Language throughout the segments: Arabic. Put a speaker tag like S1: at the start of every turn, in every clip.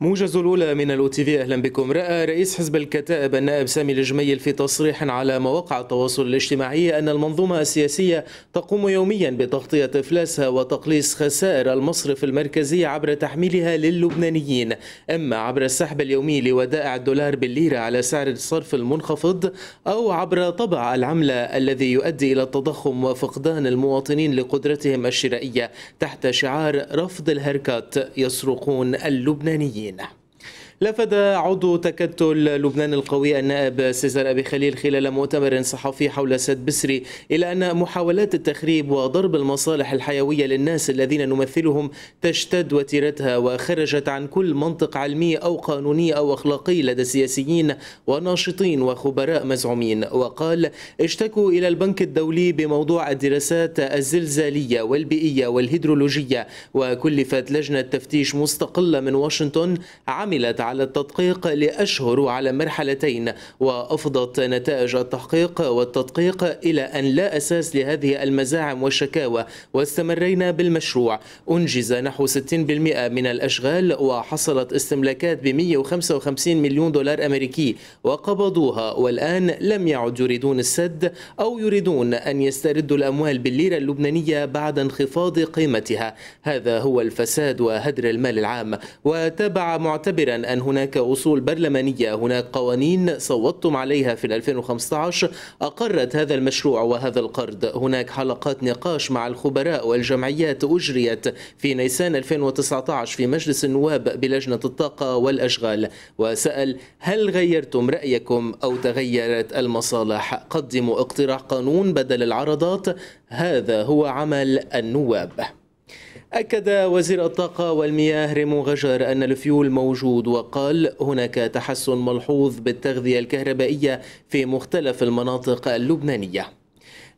S1: موجز الأولى من الأو تي في أهلا بكم رأى رئيس حزب الكتائب النائب سامي الجميل في تصريح على مواقع التواصل الاجتماعي أن المنظومة السياسية تقوم يوميا بتغطية إفلاسها وتقليص خسائر المصرف المركزي عبر تحميلها للبنانيين إما عبر السحب اليومي لودائع الدولار بالليرة على سعر الصرف المنخفض أو عبر طبع العملة الذي يؤدي إلى التضخم وفقدان المواطنين لقدرتهم الشرائية تحت شعار رفض الهركات يصرخون اللبنانيين Amina. لفت عضو تكتل لبنان القوي النائب سيزار أبي خليل خلال مؤتمر صحفي حول سد بسري إلى أن محاولات التخريب وضرب المصالح الحيوية للناس الذين نمثلهم تشتد وتيرتها وخرجت عن كل منطق علمي أو قانوني أو أخلاقي لدى سياسيين وناشطين وخبراء مزعومين وقال اشتكوا إلى البنك الدولي بموضوع الدراسات الزلزالية والبيئية والهيدرولوجية وكلفت لجنة تفتيش مستقلة من واشنطن عملت على التدقيق لأشهر على مرحلتين وأفضت نتائج التحقيق والتدقيق إلى أن لا أساس لهذه المزاعم والشكاوى واستمرينا بالمشروع أنجز نحو 60% من الأشغال وحصلت استملاكات ب 155 مليون دولار أمريكي وقبضوها والآن لم يعد يريدون السد أو يريدون أن يستردوا الأموال بالليرة اللبنانية بعد انخفاض قيمتها هذا هو الفساد وهدر المال العام وتابع معتبرا أن أن هناك أصول برلمانية هناك قوانين صوتتم عليها في 2015 أقرت هذا المشروع وهذا القرض هناك حلقات نقاش مع الخبراء والجمعيات أجريت في نيسان 2019 في مجلس النواب بلجنة الطاقة والأشغال وسأل هل غيرتم رأيكم أو تغيرت المصالح قدموا اقتراح قانون بدل العرضات هذا هو عمل النواب أكد وزير الطاقة والمياه ريمو غجر أن الفيول موجود وقال هناك تحسن ملحوظ بالتغذية الكهربائية في مختلف المناطق اللبنانية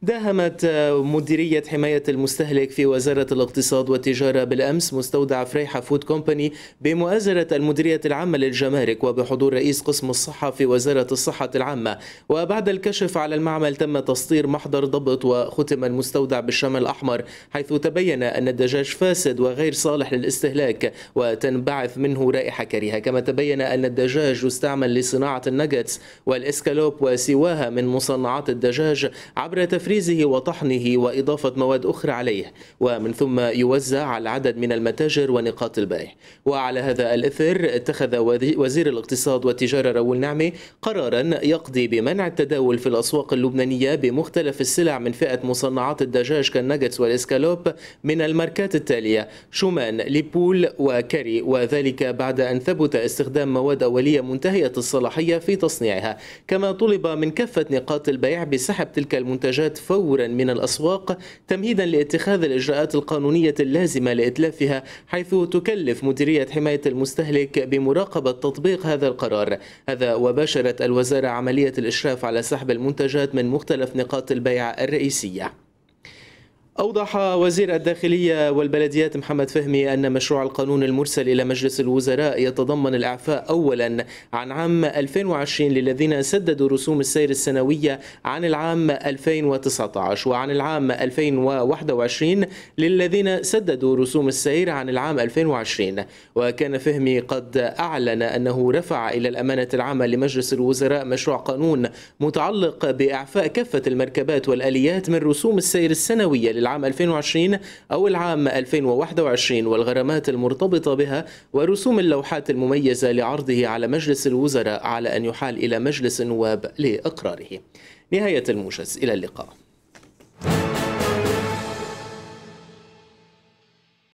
S1: داهمت مديرية حماية المستهلك في وزارة الاقتصاد والتجارة بالأمس مستودع فريحة فود كومباني بمؤازرة المديرية العامة للجمارك وبحضور رئيس قسم الصحة في وزارة الصحة العامة وبعد الكشف على المعمل تم تسطير محضر ضبط وختم المستودع بالشمع الأحمر حيث تبين أن الدجاج فاسد وغير صالح للاستهلاك وتنبعث منه رائحة كريهة كما تبين أن الدجاج يستعمل لصناعة النجتس والإسكالوب وسواها من مصنعات الدجاج عبر تفريق تفريزه وطحنه وإضافة مواد أخرى عليه ومن ثم يوزع على عدد من المتاجر ونقاط البيع وعلى هذا الإثر اتخذ وزير الاقتصاد والتجارة راول نعمي قرارا يقضي بمنع التداول في الأسواق اللبنانية بمختلف السلع من فئة مصنعات الدجاج كالناجتس والإسكالوب من الماركات التالية شومان ليبول وكاري وذلك بعد أن ثبت استخدام مواد أولية منتهية الصلاحية في تصنيعها كما طلب من كافة نقاط البيع بسحب تلك المنتجات فورا من الأسواق تمهيدا لاتخاذ الإجراءات القانونية اللازمة لإتلافها حيث تكلف مديرية حماية المستهلك بمراقبة تطبيق هذا القرار هذا وباشرت الوزارة عملية الإشراف على سحب المنتجات من مختلف نقاط البيع الرئيسية أوضح وزير الداخلية والبلديات محمد فهمي أن مشروع القانون المرسل إلى مجلس الوزراء يتضمن الإعفاء أولا عن عام 2020 للذين سددوا رسوم السير السنوية عن العام 2019 وعن العام 2021 للذين سددوا رسوم السير عن العام 2020 وكان فهمي قد أعلن أنه رفع إلى الأمانة العامة لمجلس الوزراء مشروع قانون متعلق بإعفاء كافة المركبات والآليات من رسوم السير السنوية للعام العام 2020 أو العام 2021 والغرامات المرتبطة بها ورسوم اللوحات المميزة لعرضه على مجلس الوزراء على أن يحال إلى مجلس النواب لإقراره نهاية الموجز إلى اللقاء